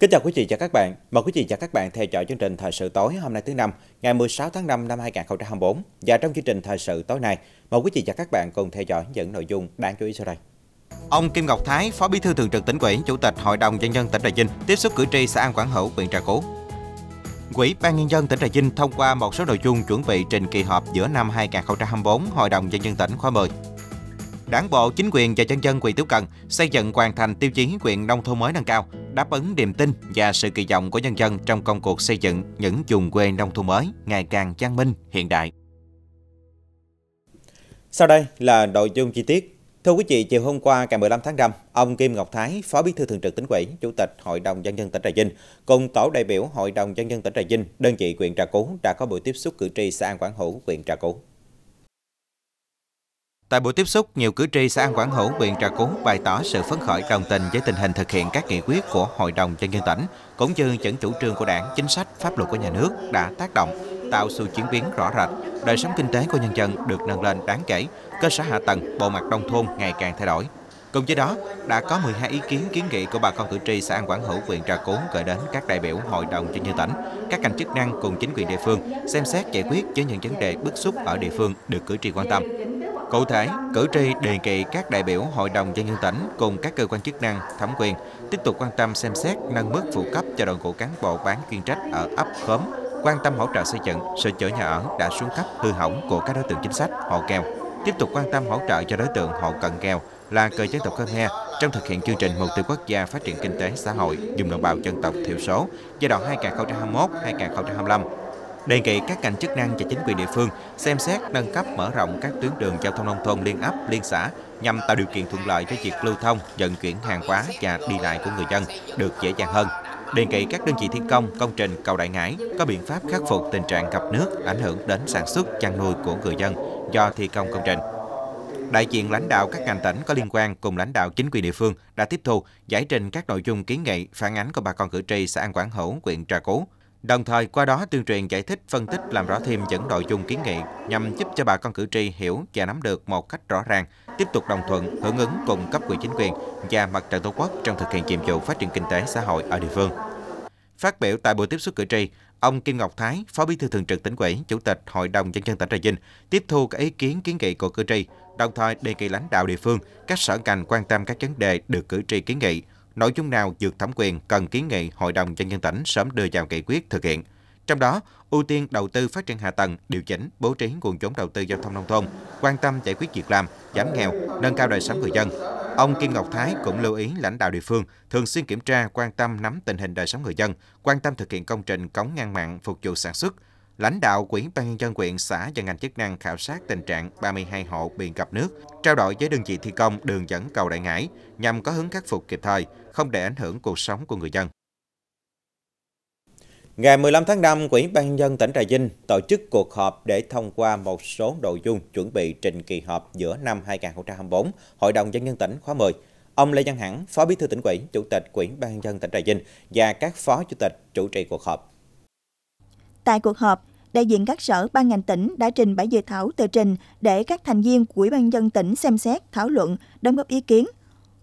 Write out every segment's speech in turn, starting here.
Kính chào quý vị và các bạn. Mời quý vị và các bạn theo dõi chương trình Thời sự tối hôm nay thứ năm, ngày 16 tháng 5 năm 2024. Và trong chương trình Thời sự tối nay, mời quý vị và các bạn cùng theo dõi những nội dung đáng chú ý sau đây. Ông Kim Ngọc Thái, Phó Bí thư Thường trực tỉnh ủy, Chủ tịch Hội đồng nhân dân tỉnh Trà Vinh tiếp xúc cử tri xã An Quảng Hữu, huyện Trà Cú. Quỹ ban nhân dân tỉnh Trà Vinh thông qua một số nội dung chuẩn bị trình kỳ họp giữa năm 2024 Hội đồng nhân dân tỉnh khóa 10. Đảng bộ, chính quyền và nhân dân huyện Tiểu Cần xây dựng hoàn thành tiêu chí huyện nông thôn mới nâng cao, đáp ứng niềm tin và sự kỳ vọng của nhân dân trong công cuộc xây dựng những vùng quê nông thôn mới ngày càng văn minh, hiện đại. Sau đây là nội dung chi tiết. Thưa quý vị, chiều hôm qua ngày 15 tháng 5, ông Kim Ngọc Thái, Phó Bí thư Thường trực tỉnh ủy, Chủ tịch Hội đồng nhân dân tỉnh Trà Vinh, cùng tổ đại biểu Hội đồng nhân dân tỉnh Trà Vinh, đơn vị huyện Trà Cú đã có buổi tiếp xúc cử tri xã An Quảng Hữu, huyện Trà Cú. Tại buổi tiếp xúc, nhiều cử tri xã An Quảng Hữu, huyện Trà Cú bày tỏ sự phấn khởi đồng tình với tình hình thực hiện các nghị quyết của Hội đồng Nhân dân tỉnh, cũng như những chủ trương của đảng, chính sách, pháp luật của nhà nước đã tác động, tạo sự chuyển biến rõ rệt, đời sống kinh tế của nhân dân được nâng lên đáng kể, cơ sở hạ tầng, bộ mặt nông thôn ngày càng thay đổi. Cùng với đó, đã có 12 ý kiến kiến nghị của bà con cử tri xã An Quảng Hữu, huyện Trà Cú gửi đến các đại biểu Hội đồng Nhân dân tỉnh, các ngành chức năng cùng chính quyền địa phương xem xét giải quyết với những vấn đề bức xúc ở địa phương được cử tri quan tâm. Cụ thể, cử tri đề nghị các đại biểu Hội đồng nhân dân tỉnh cùng các cơ quan chức năng thẩm quyền tiếp tục quan tâm xem xét nâng mức phụ cấp cho đội ngũ cán bộ bán chuyên trách ở ấp khóm, quan tâm hỗ trợ xây dựng, sửa chữa nhà ở đã xuống cấp hư hỏng của các đối tượng chính sách, hộ nghèo, tiếp tục quan tâm hỗ trợ cho đối tượng hộ cận nghèo là người dân tộc Khmer trong thực hiện chương trình mục tiêu quốc gia phát triển kinh tế xã hội vùng đồng bào dân tộc thiểu số giai đoạn 2021-2025 đề nghị các ngành chức năng và chính quyền địa phương xem xét nâng cấp mở rộng các tuyến đường giao thông nông thôn liên ấp, liên xã nhằm tạo điều kiện thuận lợi cho việc lưu thông, vận chuyển hàng hóa và đi lại của người dân được dễ dàng hơn. Đề nghị các đơn vị thi công công trình cầu Đại Ngãi có biện pháp khắc phục tình trạng ngập nước ảnh hưởng đến sản xuất chăn nuôi của người dân do thi công công trình. Đại diện lãnh đạo các ngành tỉnh có liên quan cùng lãnh đạo chính quyền địa phương đã tiếp thu giải trình các nội dung kiến nghị phản ánh của bà con cử tri xã An Quảng Hữu, huyện Trà Cú Đồng thời qua đó tuyên truyền giải thích, phân tích làm rõ thêm những nội dung kiến nghị nhằm giúp cho bà con cử tri hiểu và nắm được một cách rõ ràng, tiếp tục đồng thuận, hưởng ứng cùng cấp ủy chính quyền và mặt trận Tổ quốc trong thực hiện nhiệm vụ phát triển kinh tế xã hội ở địa phương. Phát biểu tại buổi tiếp xúc cử tri, ông Kim Ngọc Thái, Phó Bí thư Thường trực Tỉnh ủy, Chủ tịch Hội đồng nhân dân tỉnh Trà Vinh, tiếp thu các ý kiến kiến nghị của cử tri, đồng thời đề nghị lãnh đạo địa phương, các sở ngành quan tâm các vấn đề được cử tri kiến nghị, nội dung nào vượt thẩm quyền cần kiến nghị Hội đồng Nhân dân tỉnh sớm đưa vào nghị quyết thực hiện. Trong đó, ưu tiên đầu tư phát triển hạ tầng, điều chỉnh, bố trí nguồn vốn đầu tư giao thông nông thôn, quan tâm giải quyết việc làm, giảm nghèo, nâng cao đời sống người dân. Ông Kim Ngọc Thái cũng lưu ý lãnh đạo địa phương thường xuyên kiểm tra, quan tâm nắm tình hình đời sống người dân, quan tâm thực hiện công trình cống ngăn mặn phục vụ sản xuất, lãnh đạo Quỹ ban nhân dân huyện xã và ngành chức năng khảo sát tình trạng 32 hộ bị ngập nước, trao đổi với đơn vị thi công đường dẫn cầu Đại Ngãi nhằm có hướng khắc phục kịp thời, không để ảnh hưởng cuộc sống của người dân. Ngày 15 tháng 5, Quỹ ban nhân dân tỉnh Trà Vinh tổ chức cuộc họp để thông qua một số nội dung chuẩn bị trình kỳ họp giữa năm 2024 Hội đồng dân nhân tỉnh khóa 10. Ông Lê Văn Hẳn, Phó Bí thư tỉnh ủy, Chủ tịch Quỹ ban nhân dân tỉnh Trà Vinh và các phó chủ tịch chủ trì cuộc họp. Tại cuộc họp, đại diện các sở ban ngành tỉnh đã trình bảy dự thảo tờ trình để các thành viên của Ủy ban dân tỉnh xem xét, thảo luận, đóng góp ý kiến.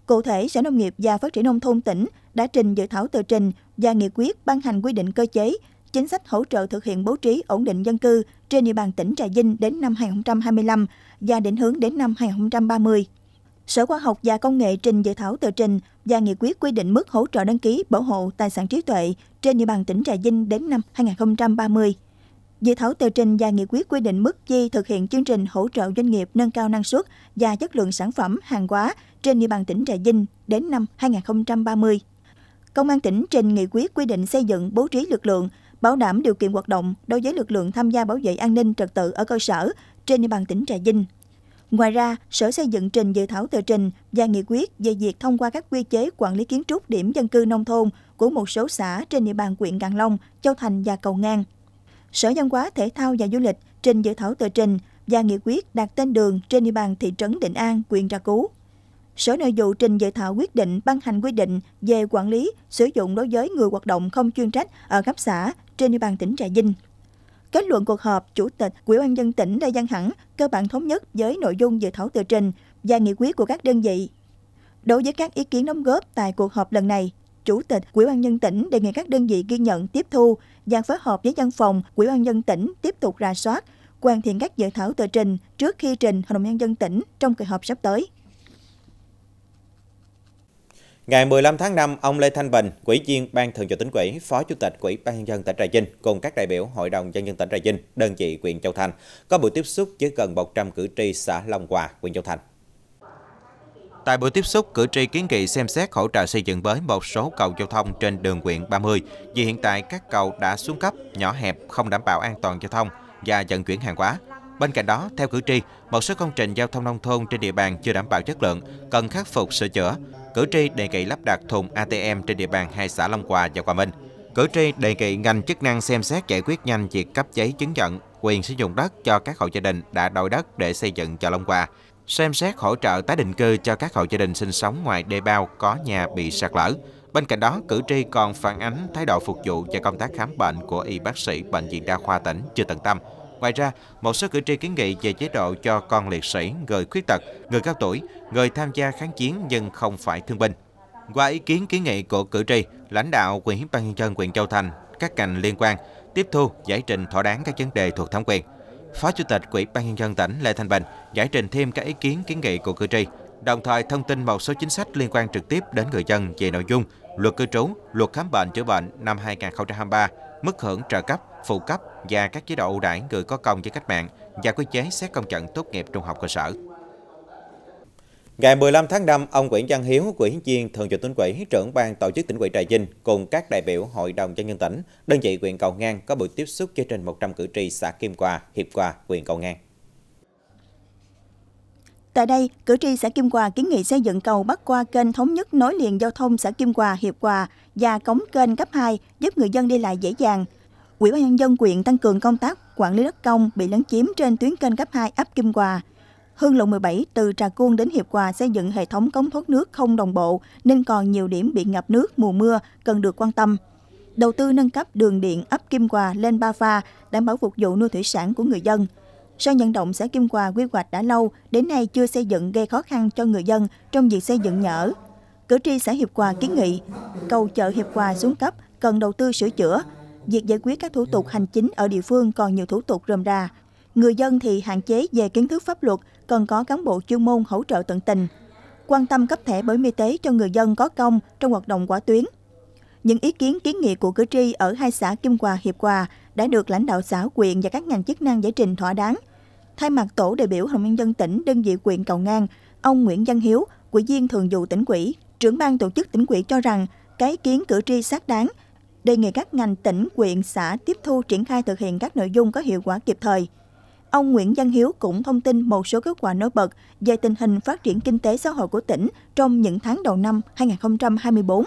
Cụ thể, Sở Nông nghiệp và Phát triển nông thôn tỉnh đã trình dự thảo tờ trình và nghị quyết ban hành quy định cơ chế, chính sách hỗ trợ thực hiện bố trí ổn định dân cư trên địa bàn tỉnh Trà Vinh đến năm 2025 và định hướng đến năm 2030. Sở Khoa học và Công nghệ trình dự thảo tờ trình và nghị quyết quy định mức hỗ trợ đăng ký bảo hộ tài sản trí tuệ trên địa bàn tỉnh Trà Vinh đến năm 2030. Dự thảo tờ trình và nghị quyết quy định mức chi thực hiện chương trình hỗ trợ doanh nghiệp nâng cao năng suất và chất lượng sản phẩm hàng hóa trên địa bàn tỉnh Trà Vinh đến năm 2030. Công an tỉnh trình nghị quyết quy định xây dựng bố trí lực lượng, bảo đảm điều kiện hoạt động đối với lực lượng tham gia bảo vệ an ninh trật tự ở cơ sở trên địa bàn tỉnh Trà Vinh. Ngoài ra, Sở xây dựng trình dự thảo tờ trình và nghị quyết về việc thông qua các quy chế quản lý kiến trúc điểm dân cư nông thôn của một số xã trên địa bàn huyện Càng Long, Châu Thành và Cầu Ngang. Sở Văn hóa, Thể thao và Du lịch trình dự thảo tờ trình và nghị quyết đặt tên đường trên địa bàn thị trấn Định An, huyện Trà Cú. Sở Nội vụ trình dự thảo quyết định ban hành quy định về quản lý sử dụng đối với người hoạt động không chuyên trách ở cấp xã trên địa bàn tỉnh Trà Vinh. Kết luận cuộc họp, Chủ tịch Ủy ban dân tỉnh Lê Văn Hẳn cơ bản thống nhất với nội dung dự thảo tờ trình và nghị quyết của các đơn vị. Đối với các ý kiến đóng góp tại cuộc họp lần này, Chủ tịch Ủy ban nhân tỉnh đề nghị các đơn vị ghi nhận tiếp thu và phối hợp với văn phòng Ủy ban nhân tỉnh tiếp tục rà soát, hoàn thiện các dự thảo tờ trình trước khi trình Hội đồng nhân dân tỉnh trong kỳ họp sắp tới. Ngày 15 tháng 5, ông Lê Thanh Bình, Ủy viên Ban Thường vụ tỉnh ủy, Phó Chủ tịch Ủy ban nhân dân tỉnh Trà Vinh cùng các đại biểu Hội đồng nhân dân tỉnh Trà Vinh, đơn vị huyện Châu Thành có buổi tiếp xúc với gần 100 cử tri xã Long Hòa, huyện Châu Thành. Tại buổi tiếp xúc, cử tri kiến nghị xem xét hỗ trợ xây dựng mới một số cầu giao thông trên đường huyện 30 vì hiện tại các cầu đã xuống cấp, nhỏ hẹp, không đảm bảo an toàn giao thông và vận chuyển hàng hóa. Bên cạnh đó, theo cử tri, một số công trình giao thông nông thôn trên địa bàn chưa đảm bảo chất lượng, cần khắc phục sửa chữa, cử tri đề nghị lắp đặt thùng ATM trên địa bàn hai xã Long Hòa và Hòa Minh. Cử tri đề nghị ngành chức năng xem xét giải quyết nhanh việc cấp giấy chứng nhận quyền sử dụng đất cho các hộ gia đình đã đổi đất để xây dựng cho Long Hòa, xem xét hỗ trợ tái định cư cho các hộ gia đình sinh sống ngoài đê bao có nhà bị sạt lở. Bên cạnh đó, cử tri còn phản ánh thái độ phục vụ cho công tác khám bệnh của y bác sĩ Bệnh viện Đa khoa tỉnh chưa tận tâm, Ngoài ra, một số cử tri kiến nghị về chế độ cho con liệt sĩ, người khuyết tật, người cao tuổi, người tham gia kháng chiến nhưng không phải thương binh. Qua ý kiến kiến nghị của cử tri, lãnh đạo quyền hiến ban nhân dân quyền Châu Thành, các ngành liên quan tiếp thu giải trình thỏa đáng các vấn đề thuộc thẩm quyền. Phó Chủ tịch quỹ ban nhân dân tỉnh Lê Thanh Bình giải trình thêm các ý kiến kiến nghị của cử tri, đồng thời thông tin một số chính sách liên quan trực tiếp đến người dân về nội dung luật cư trú, luật khám bệnh chữa bệnh năm 2023, mức hưởng trợ cấp, phụ cấp và các chế độ ưu đãi người có công với cách mạng và quy chế xét công nhận tốt nghiệp trung học cơ sở. Ngày 15 tháng 5, ông Nguyễn Văn Hiếu, Quỹ viên Thường trực tỉnh ủy, trưởng ban tổ chức tỉnh ủy Trà Vinh cùng các đại biểu Hội đồng nhân dân tỉnh, đơn vị huyện Cầu Ngang có buổi tiếp xúc với trên 100 cử tri xã Kim Hòa, Hiệp Hòa, huyện Cầu Ngang. Tại đây, cử tri xã Kim Hòa kiến nghị xây dựng cầu bắc qua kênh thống nhất nối liền giao thông xã Kim Hòa, Hiệp Hòa và cống kênh cấp 2 giúp người dân đi lại dễ dàng. Ủy ban nhân dân quyện tăng cường công tác quản lý đất công bị lấn chiếm trên tuyến kênh cấp 2 ấp Kim Hòa. Hương lộ 17 từ Trà Cuông đến Hiệp Hòa xây dựng hệ thống cống thoát nước không đồng bộ nên còn nhiều điểm bị ngập nước mùa mưa cần được quan tâm. Đầu tư nâng cấp đường điện ấp Kim Hòa lên ba pha đảm bảo phục vụ nuôi thủy sản của người dân. Sân vận động xã Kim Hòa quy hoạch đã lâu, đến nay chưa xây dựng gây khó khăn cho người dân trong việc xây dựng nhà Cử tri xã Hiệp Hòa kiến nghị cầu chợ Hiệp Hòa xuống cấp cần đầu tư sửa chữa, việc giải quyết các thủ tục hành chính ở địa phương còn nhiều thủ tục rườm rà. Người dân thì hạn chế về kiến thức pháp luật, cần có cán bộ chuyên môn hỗ trợ tận tình. Quan tâm cấp thẻ bảo hiểm y tế cho người dân có công trong hoạt động quả tuyến. Những ý kiến kiến nghị của cử tri ở hai xã Kim Hòa, Hiệp Hòa đã được lãnh đạo xã, quyện và các ngành chức năng giải trình thỏa đáng. Thay mặt tổ đại biểu Hội nhân dân tỉnh đơn vị quyện Cầu Ngang, ông Nguyễn Văn Hiếu, ủy viên thường vụ tỉnh ủy, trưởng ban tổ chức tỉnh ủy cho rằng cái kiến cử tri xác đáng đề nghị các ngành tỉnh, quyện, xã tiếp thu triển khai thực hiện các nội dung có hiệu quả kịp thời. Ông Nguyễn Văn Hiếu cũng thông tin một số kết quả nổi bật về tình hình phát triển kinh tế xã hội của tỉnh trong những tháng đầu năm 2024,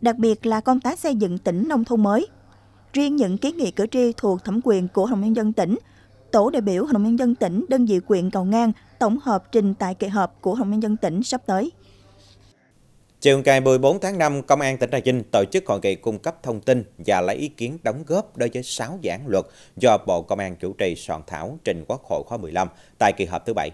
đặc biệt là công tác xây dựng tỉnh nông thôn mới. Riêng những kiến nghị cử tri thuộc thẩm quyền của Hội đồng nhân dân tỉnh, tổ đại biểu Hội đồng nhân dân tỉnh đơn vị quyện Cầu Ngang tổng hợp trình tại kỳ họp của Hội đồng nhân dân tỉnh sắp tới. Chiều ngày 14 tháng 5, Công an tỉnh Trà Vinh tổ chức hội nghị cung cấp thông tin và lấy ý kiến đóng góp đối với 6 giảng luật do Bộ Công an chủ trì soạn thảo trình Quốc hội khóa 15 tại kỳ họp thứ 7.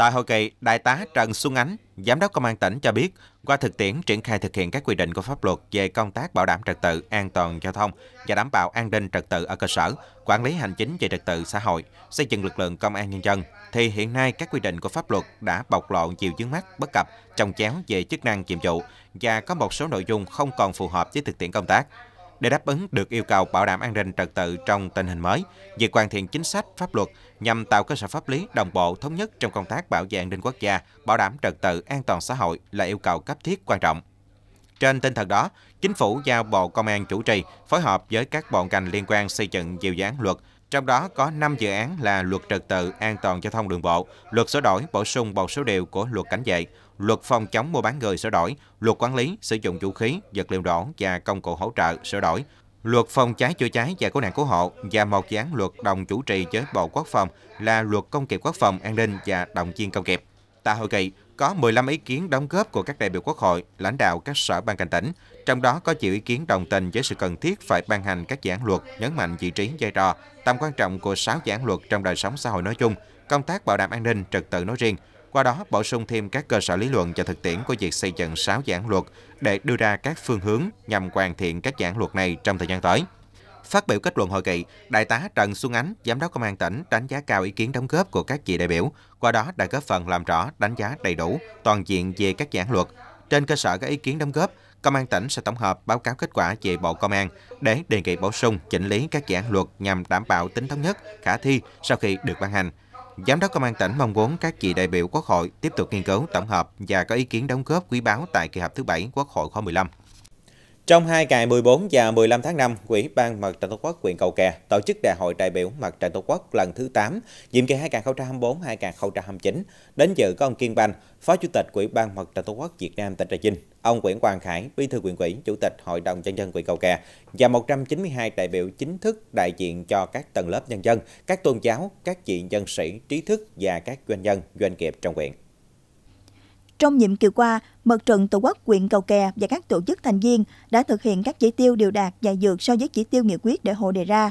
Tại hội nghị, Đại tá Trần Xuân Ánh, Giám đốc Công an tỉnh cho biết, qua thực tiễn triển khai thực hiện các quy định của pháp luật về công tác bảo đảm trật tự an toàn giao thông và đảm bảo an ninh trật tự ở cơ sở, quản lý hành chính về trật tự xã hội, xây dựng lực lượng công an nhân dân, thì hiện nay các quy định của pháp luật đã bộc lộ nhiều vướng mắt bất cập, trồng chéo về chức năng nhiệm vụ và có một số nội dung không còn phù hợp với thực tiễn công tác để đáp ứng được yêu cầu bảo đảm an ninh trật tự trong tình hình mới, việc hoàn thiện chính sách pháp luật nhằm tạo cơ sở pháp lý đồng bộ thống nhất trong công tác bảo vệ an ninh quốc gia, bảo đảm trật tự an toàn xã hội là yêu cầu cấp thiết quan trọng. Trên tinh thần đó, Chính phủ giao Bộ Công an chủ trì phối hợp với các bộ ngành liên quan xây dựng nhiều dự án luật, trong đó có 5 dự án là Luật Trật tự an toàn giao thông đường bộ, Luật sửa đổi bổ sung một số điều của Luật cảnh vệ, Luật phòng chống mua bán người sửa đổi, Luật quản lý sử dụng vũ khí, vật liệu nổ và công cụ hỗ trợ sửa đổi, Luật phòng cháy chữa cháy và cứu nạn cứu hộ và một dự án luật đồng chủ trì với Bộ Quốc phòng là luật công nghiệp quốc phòng an ninh và đồng chiên công nghiệp. Tại hội nghị có 15 ý kiến đóng góp của các đại biểu Quốc hội, lãnh đạo các sở ban ngành tỉnh, trong đó có nhiều ý kiến đồng tình với sự cần thiết phải ban hành các dự án luật nhấn mạnh vị trí vai trò, tầm quan trọng của 6 dự án luật trong đời sống xã hội nói chung, công tác bảo đảm an ninh trật tự nói riêng, qua đó bổ sung thêm các cơ sở lý luận cho thực tiễn của việc xây dựng 6 giảng luật để đưa ra các phương hướng nhằm hoàn thiện các giảng luật này trong thời gian tới. Phát biểu kết luận hội nghị, Đại tá Trần Xuân Ánh, Giám đốc Công an tỉnh đánh giá cao ý kiến đóng góp của các vị đại biểu, qua đó đã góp phần làm rõ, đánh giá đầy đủ, toàn diện về các giảng luật. Trên cơ sở các ý kiến đóng góp, Công an tỉnh sẽ tổng hợp báo cáo kết quả về Bộ Công an để đề nghị bổ sung, chỉnh lý các giảng luật nhằm đảm bảo tính thống nhất, khả thi sau khi được ban hành. Giám đốc Công an tỉnh mong muốn các vị đại biểu Quốc hội tiếp tục nghiên cứu, tổng hợp và có ý kiến đóng góp quý báu tại kỳ họp thứ 7 Quốc hội khóa 15. Trong hai ngày 14 và 15 tháng 5, Ủy ban Mặt trận Tổ quốc huyện Cầu Kè tổ chức Đại hội đại biểu Mặt trận Tổ quốc lần thứ 8, nhiệm kỳ 2024-2029. Đến dự có ông Kiên Banh, Phó Chủ tịch Ủy ban Mặt trận Tổ quốc Việt Nam tỉnh Trà Vinh, ông Nguyễn Quang Khải, Bí thư huyện ủy, Chủ tịch Hội đồng nhân dân huyện Cầu Kè và 192 đại biểu chính thức đại diện cho các tầng lớp nhân dân, các tôn giáo, các vị dân sĩ, trí thức và các doanh nhân, doanh nghiệp trong huyện. Trong nhiệm kỳ qua, Mặt trận Tổ quốc huyện Cầu Kè và các tổ chức thành viên đã thực hiện các chỉ tiêu điều đạt và dược so với chỉ tiêu nghị quyết đại hội đề ra.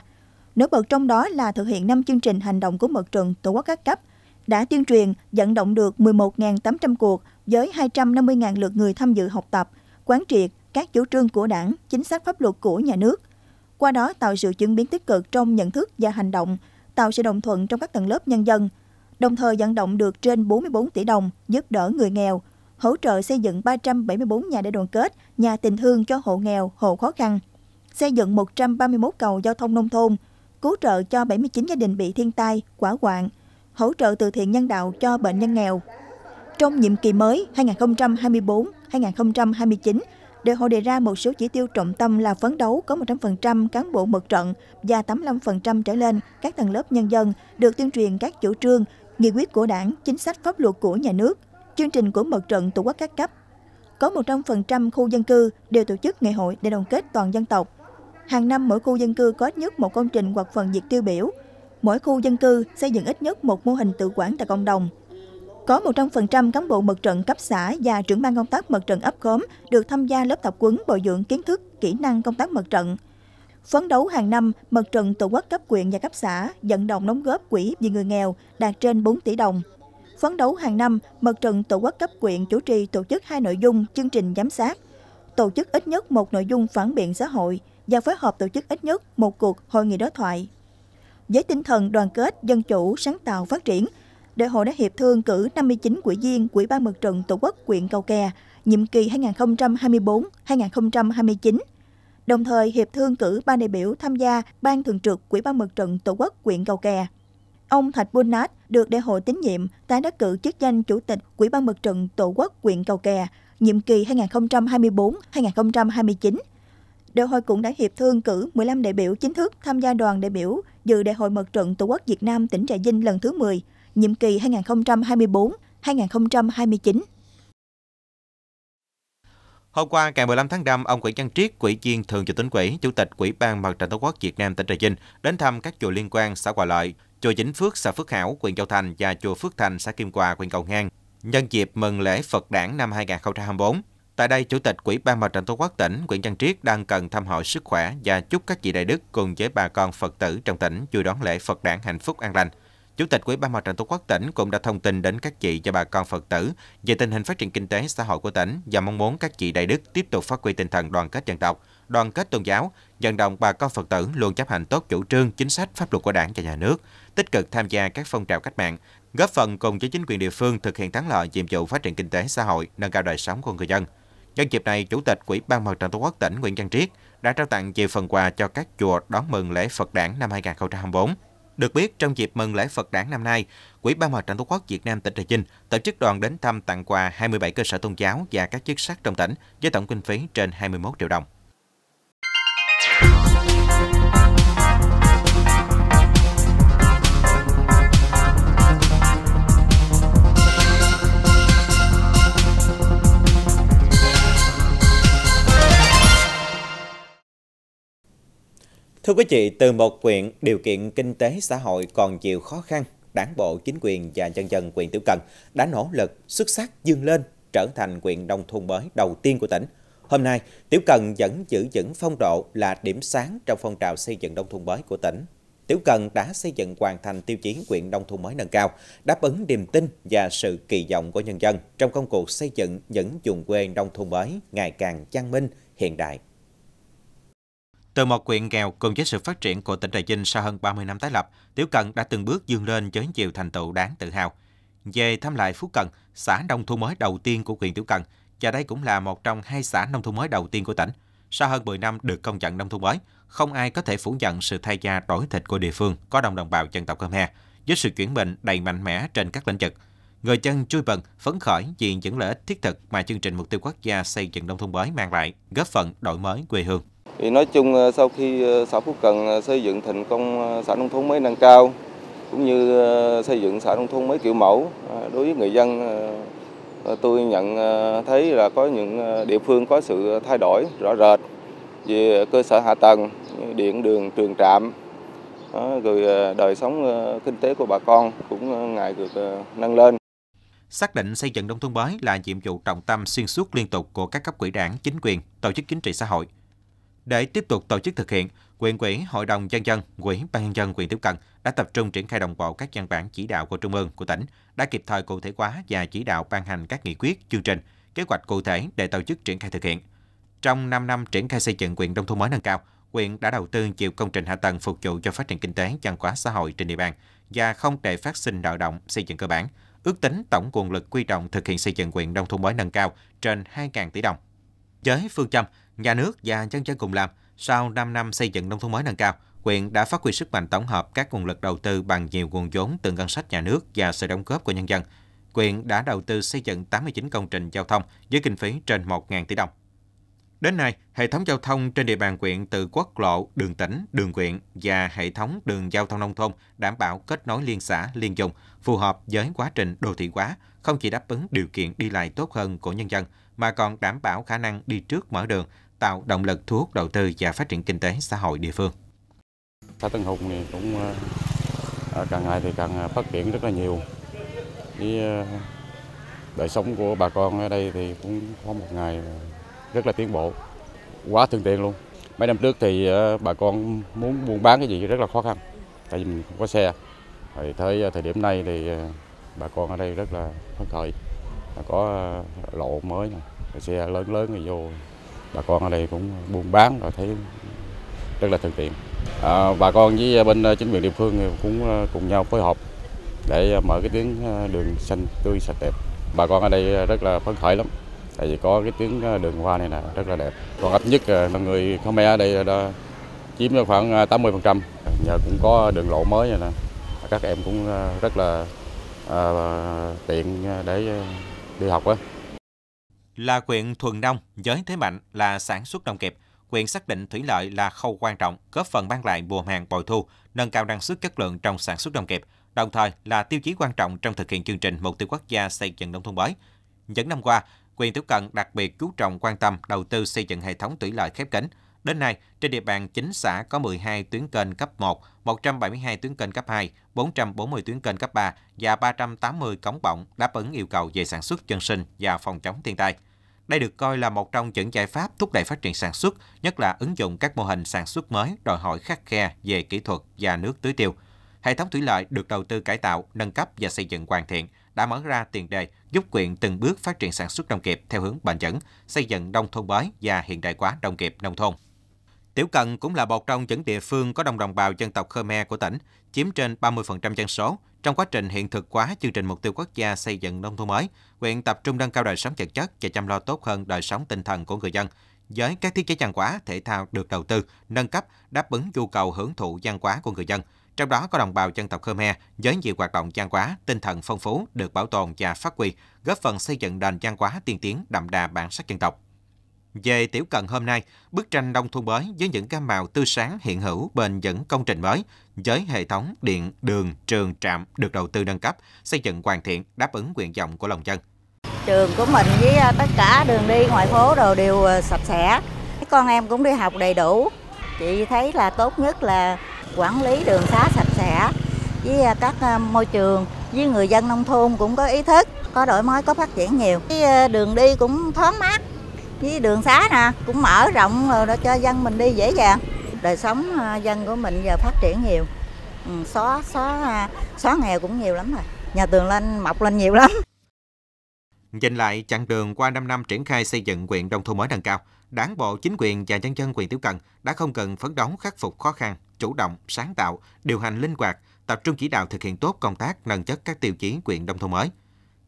Nổi bật trong đó là thực hiện 5 chương trình hành động của Mặt trận Tổ quốc các cấp, đã tuyên truyền vận động được 11.800 cuộc với 250.000 lượt người tham dự học tập, quán triệt các chủ trương của đảng, chính sách pháp luật của nhà nước. Qua đó tạo sự chuyển biến tích cực trong nhận thức và hành động, tạo sự đồng thuận trong các tầng lớp nhân dân – đồng thời vận động được trên 44 tỷ đồng giúp đỡ người nghèo, hỗ trợ xây dựng 374 nhà đại đoàn kết, nhà tình thương cho hộ nghèo, hộ khó khăn, xây dựng 131 cầu giao thông nông thôn, cứu trợ cho 79 gia đình bị thiên tai, quả hoạn, hỗ trợ từ thiện nhân đạo cho bệnh nhân nghèo. Trong nhiệm kỳ mới 2024-2029, Đại hội đề ra một số chỉ tiêu trọng tâm là phấn đấu có 100% cán bộ mật trận và 85% trở lên các tầng lớp nhân dân được tuyên truyền các chủ trương, nghị quyết của đảng, chính sách pháp luật của nhà nước, chương trình của mặt trận tổ quốc các cấp. Có 100% khu dân cư đều tổ chức ngày hội để đoàn kết toàn dân tộc. Hàng năm mỗi khu dân cư có ít nhất một công trình hoặc phần việc tiêu biểu. Mỗi khu dân cư xây dựng ít nhất một mô hình tự quản tại cộng đồng. Có 100% cán bộ mặt trận cấp xã và trưởng ban công tác mặt trận ấp khóm được tham gia lớp tập huấn bồi dưỡng kiến thức, kỹ năng công tác mặt trận – Phấn đấu hàng năm, Mặt trận Tổ quốc cấp quyện và cấp xã vận động đóng góp quỹ vì người nghèo đạt trên 4 tỷ đồng. Phấn đấu hàng năm, Mặt trận Tổ quốc cấp quyện chủ trì tổ chức hai nội dung chương trình giám sát, tổ chức ít nhất một nội dung phản biện xã hội và phối hợp tổ chức ít nhất một cuộc hội nghị đối thoại. Với tinh thần đoàn kết, dân chủ, sáng tạo, phát triển, Đại hội đã hiệp thương cử 59 quỹ viên Quỹ ban Mặt trận Tổ quốc quyện Cầu Kè, nhiệm kỳ 2024-2029 đồng thời hiệp thương cử ba đại biểu tham gia Ban Thường trực Quỹ ban Mặt trận Tổ quốc huyện Cầu Kè. Ông Thạch Buôn Nát được đại hội tín nhiệm tái đắc cử chức danh Chủ tịch Quỹ ban Mặt trận Tổ quốc huyện Cầu Kè, nhiệm kỳ 2024-2029. Đại hội cũng đã hiệp thương cử 15 đại biểu chính thức tham gia đoàn đại biểu dự Đại hội Mặt trận Tổ quốc Việt Nam tỉnh Trà Vinh lần thứ 10, nhiệm kỳ 2024-2029. Hôm qua, ngày 15 tháng 5, ông Nguyễn Văn Triết, Quỹ viên Thường trực tỉnh quỹ, Chủ tịch Quỹ ban Mặt trận Tổ quốc Việt Nam tỉnh Trà Vinh đến thăm các chùa liên quan xã Hòa Lợi, chùa Vĩnh Phước xã Phước Hảo, huyện Châu Thành và chùa Phước Thành xã Kim Hòa, huyện Cầu Ngang nhân dịp mừng lễ Phật Đản năm 2024. Tại đây, Chủ tịch Quỹ ban Mặt trận Tổ quốc tỉnh Nguyễn Văn Triết đang cần thăm hỏi sức khỏe và chúc các vị đại đức cùng với bà con Phật tử trong tỉnh vui đón lễ Phật Đản hạnh phúc an lành. Chủ tịch Ủy ban Mặt trận Tổ quốc tỉnh cũng đã thông tin đến các chị và bà con Phật tử về tình hình phát triển kinh tế xã hội của tỉnh và mong muốn các chị đại đức tiếp tục phát huy tinh thần đoàn kết dân tộc, đoàn kết tôn giáo, vận động bà con Phật tử luôn chấp hành tốt chủ trương, chính sách, pháp luật của Đảng và nhà nước, tích cực tham gia các phong trào cách mạng, góp phần cùng với chính quyền địa phương thực hiện thắng lợi nhiệm vụ phát triển kinh tế xã hội, nâng cao đời sống của người dân. Nhân dịp này, Chủ tịch Ủy ban Mặt trận Tổ quốc tỉnh Nguyễn Văn Triết đã trao tặng nhiều phần quà cho các chùa đón mừng lễ Phật Đản năm 2024. Được biết, trong dịp mừng lễ Phật đản năm nay, Quỹ Ban Mặt trận Tổ quốc Việt Nam tỉnh Trà Vinh tổ chức đoàn đến thăm tặng quà 27 cơ sở tôn giáo và các chức sắc trong tỉnh với tổng kinh phí trên 21 triệu đồng. Thưa quý vị, từ một quyện điều kiện kinh tế xã hội còn nhiều khó khăn, đảng bộ, chính quyền và nhân dân quyện Tiểu Cần đã nỗ lực xuất sắc dương lên trở thành quyện nông thôn mới đầu tiên của tỉnh. Hôm nay, Tiểu Cần vẫn giữ vững phong độ là điểm sáng trong phong trào xây dựng nông thôn mới của tỉnh. Tiểu Cần đã xây dựng hoàn thành tiêu chí quyện nông thôn mới nâng cao, đáp ứng niềm tin và sự kỳ vọng của nhân dân trong công cuộc xây dựng những vùng quê nông thôn mới ngày càng văn minh, hiện đại. Từ một quyện nghèo cùng với sự phát triển của tỉnh Trà Vinh sau hơn 30 năm tái lập, Tiểu Cần đã từng bước dương lên với nhiều thành tựu đáng tự hào. Về thăm lại Phú Cần, xã nông thôn mới đầu tiên của huyện Tiểu Cần, và đây cũng là một trong hai xã nông thôn mới đầu tiên của tỉnh. Sau hơn 10 năm được công nhận nông thôn mới, không ai có thể phủ nhận sự thay da đổi thịt của địa phương có đồng đồng bào dân tộc Khmer với sự chuyển mình đầy mạnh mẽ trên các lĩnh vực. Người dân chui bần, phấn khởi vì những lợi ích thiết thực mà chương trình mục tiêu quốc gia xây dựng nông thôn mới mang lại, góp phần đổi mới quê hương. Thì nói chung ờ, sau khi ờ, xã Phú Cần ờ, xây dựng thành công xã nông thôn mới nâng cao cũng như xây dựng xã nông thôn mới kiểu mẫu đối với người dân tôi nhận thấy là có những địa phương có sự thay đổi rõ rệt về cơ sở hạ tầng điện đường trường trạm rồi đời sống kinh tế của bà con cũng ngày được nâng lên xác định xây dựng nông thôn mới là nhiệm vụ trọng tâm xuyên suốt liên tục của các cấp quỹ đảng, chính quyền, tổ chức chính trị xã hội – để tiếp tục tổ chức thực hiện, quyền quỹ, hội đồng dân dân, quỹ ban nhân dân quyền tiếp cận đã tập trung triển khai đồng bộ các văn bản chỉ đạo của trung ương, của tỉnh, đã kịp thời cụ thể hóa và chỉ đạo ban hành các nghị quyết, chương trình, kế hoạch cụ thể để tổ chức triển khai thực hiện. Trong 5 năm triển khai xây dựng quyền nông thôn mới nâng cao, quyện đã đầu tư nhiều công trình hạ tầng phục vụ cho phát triển kinh tế, văn hóa xã hội trên địa bàn và không để phát sinh nợ động xây dựng cơ bản. Ước tính tổng nguồn lực quy động thực hiện xây dựng quyện nông thôn mới nâng cao trên 2.000 tỷ đồng. Với phương châm nhà nước và dân dân cùng làm, sau 5 năm xây dựng nông thôn mới nâng cao, huyện đã phát huy sức mạnh tổng hợp các nguồn lực đầu tư bằng nhiều nguồn vốn từ ngân sách nhà nước và sự đóng góp của nhân dân. Quyền đã đầu tư xây dựng 89 công trình giao thông với kinh phí trên 1.000 tỷ đồng. Đến nay, hệ thống giao thông trên địa bàn quyện từ quốc lộ, đường tỉnh, đường quyện và hệ thống đường giao thông nông thôn đảm bảo kết nối liên xã, liên dùng, phù hợp với quá trình đô thị hóa, không chỉ đáp ứng điều kiện đi lại tốt hơn của nhân dân, mà còn đảm bảo khả năng đi trước mở đường, tạo động lực thu hút đầu tư và phát triển kinh tế xã hội địa phương. Xã Tân Hùng thì cũng ờ, càng ngày thì càng ờ, phát triển rất là nhiều. Với ờ, đời sống của bà con ở đây thì cũng có một ngày rất là tiến bộ, quá thuận tiện luôn. Mấy năm trước thì bà con muốn buôn bán cái gì rất là khó khăn, tại vì mình không có xe. thì tới thời điểm này thì bà con ở đây rất là phấn khởi, có lộ mới, này, xe lớn lớn thì vô bà con ở đây cũng buôn bán rồi thấy rất là thuận tiện à, bà con với bên ờ, chính quyền địa phương cũng ờ, cùng nhau phối hợp để ờ, mở cái tuyến đường xanh tươi sạch đẹp bà con ở đây rất là phấn khởi lắm tại vì có cái tuyến đường hoa này là rất là đẹp còn ít nhất là người Khmer ở đây đã chiếm khoảng 80% nhờ cũng có đường lộ mới này nè các em cũng rất là à, tiện để đi học á là quyện thuần nông với thế mạnh là sản xuất nông nghiệp, quyện xác định thủy lợi là khâu quan trọng góp phần mang lại mùa màng bội thu, nâng cao năng suất chất lượng trong sản xuất nông nghiệp, đồng thời là tiêu chí quan trọng trong thực hiện chương trình mục tiêu quốc gia xây dựng nông thôn mới. Những năm qua, quyền tiếp cận đặc biệt chú trọng quan tâm đầu tư xây dựng hệ thống thủy lợi khép kín. Đến nay, trên địa bàn 9 xã có 12 tuyến kênh cấp 1, 172 tuyến kênh cấp 2, 440 tuyến kênh cấp 3 và 380 cống bọng đáp ứng yêu cầu về sản xuất dân sinh và phòng chống thiên tai. Đây được coi là một trong những giải pháp thúc đẩy phát triển sản xuất, nhất là ứng dụng các mô hình sản xuất mới đòi hỏi khắc khe về kỹ thuật và nước tưới tiêu. Hệ thống thủy lợi được đầu tư cải tạo, nâng cấp và xây dựng hoàn thiện đã mở ra tiền đề giúp quyện từng bước phát triển sản xuất nông nghiệp theo hướng bền vững, xây dựng nông thôn mới và hiện đại hóa nông nghiệp nông thôn. Tiểu Cần cũng là một trong những địa phương có đông đồng bào dân tộc Khmer của tỉnh, chiếm trên 30% dân số. Trong quá trình hiện thực hóa chương trình mục tiêu quốc gia xây dựng nông thôn mới, huyện tập trung nâng cao đời sống vật chất và chăm lo tốt hơn đời sống tinh thần của người dân. Với các thiết chế văn hóa, thể thao được đầu tư, nâng cấp, đáp ứng nhu cầu hưởng thụ văn hóa của người dân. Trong đó có đồng bào dân tộc Khmer với nhiều hoạt động văn hóa, tinh thần phong phú được bảo tồn và phát huy, góp phần xây dựng nền văn hóa tiên tiến đậm đà bản sắc dân tộc. Về tiểu cần hôm nay, bức tranh nông thôn mới với những gam màu tươi sáng hiện hữu bên những công trình mới, với hệ thống điện, đường, trường, trạm được đầu tư nâng cấp, xây dựng hoàn thiện, đáp ứng nguyện vọng của lòng dân. Trường của mình với à, tất cả đường đi ngoại phố đồ đều à, sạch sẽ. Con em cũng đi học đầy đủ. Chị thấy là tốt nhất là quản lý đường xá sạch sẽ với à, các môi trường, với người dân nông thôn cũng có ý thức, có đổi mới, có phát triển nhiều. Cái đường đi cũng thoáng mát, với đường xá nè cũng mở rộng rồi cho dân mình đi dễ dàng đời sống à, dân của mình giờ phát triển nhiều ừ, xóa xóa à, xóa nghèo cũng nhiều lắm rồi nhà tường lên mọc lên nhiều lắm nhìn lại chặng đường qua 5 năm triển khai xây dựng huyện nông thôn mới nâng cao đảng bộ chính quyền và nhân dân huyện tiểu cần đã không cần phấn đấu khắc phục khó khăn chủ động sáng tạo điều hành linh hoạt tập trung chỉ đạo thực hiện tốt công tác nâng chất các tiêu chí huyện nông thôn mới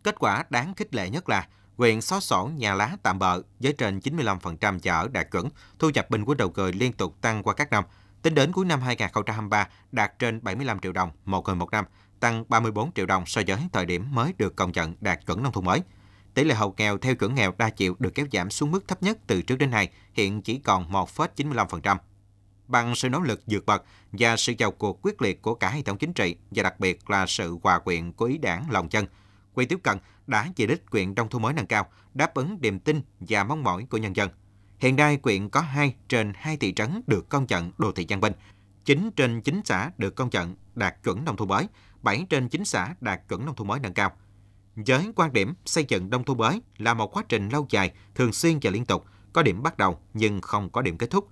kết quả đáng khích lệ nhất là huyện xóa sổ nhà lá tạm bợ với trên 95% chợ ở đạt chuẩn, thu nhập bình quân đầu người liên tục tăng qua các năm. Tính đến cuối năm 2023 đạt trên 75 triệu đồng một người một năm, tăng 34 triệu đồng so với thời điểm mới được công nhận đạt chuẩn nông thôn mới. Tỷ lệ hộ nghèo theo chuẩn nghèo đa chiều được kéo giảm xuống mức thấp nhất từ trước đến nay, hiện chỉ còn 1,95%. Bằng sự nỗ lực vượt bậc và sự vào cuộc quyết liệt của cả hệ thống chính trị và đặc biệt là sự hòa quyện của ý đảng lòng chân – quay tiếp cận đã về đích quyện trong thu mới nâng cao, đáp ứng niềm tin và mong mỏi của nhân dân. Hiện nay, quyện có 2 trên 2 thị trấn được công nhận đô thị văn minh 9 trên 9 xã được công nhận đạt chuẩn nông thôn mới, 7 trên 9 xã đạt chuẩn nông thôn mới nâng cao. Với quan điểm xây dựng nông thôn mới là một quá trình lâu dài, thường xuyên và liên tục, có điểm bắt đầu nhưng không có điểm kết thúc.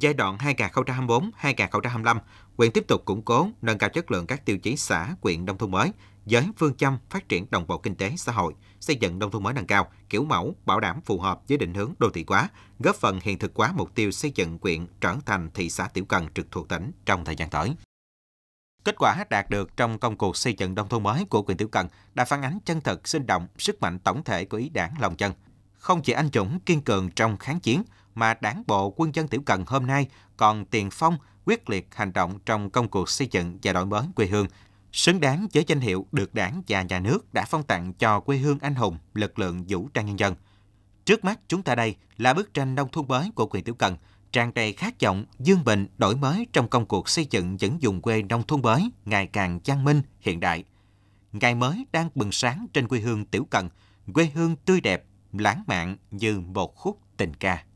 Giai đoạn 2024-2025, quyện tiếp tục củng cố, nâng cao chất lượng các tiêu chí xã, quyện nông thôn mới, với phương châm phát triển đồng bộ kinh tế xã hội, xây dựng nông thôn mới nâng cao, kiểu mẫu, bảo đảm phù hợp với định hướng đô thị hóa, góp phần hiện thực hóa mục tiêu xây dựng quyện trở thành thị xã tiểu cần trực thuộc tỉnh trong thời gian tới. Kết quả đạt được trong công cuộc xây dựng nông thôn mới của quyền Tiểu Cần đã phản ánh chân thực, sinh động, sức mạnh tổng thể của ý đảng lòng dân. Không chỉ anh Dũng kiên cường trong kháng chiến, mà đảng bộ quân dân Tiểu Cần hôm nay còn tiền phong, quyết liệt hành động trong công cuộc xây dựng và đổi mới quê hương, xứng đáng với danh hiệu được đảng và nhà nước đã phong tặng cho quê hương anh hùng lực lượng vũ trang nhân dân. Trước mắt chúng ta đây là bức tranh nông thôn mới của quyền Tiểu Cần, tràn đầy khát vọng, dương bình, đổi mới trong công cuộc xây dựng những vùng quê nông thôn mới ngày càng văn minh, hiện đại. Ngày mới đang bừng sáng trên quê hương Tiểu Cần, quê hương tươi đẹp, lãng mạn như một khúc tình ca.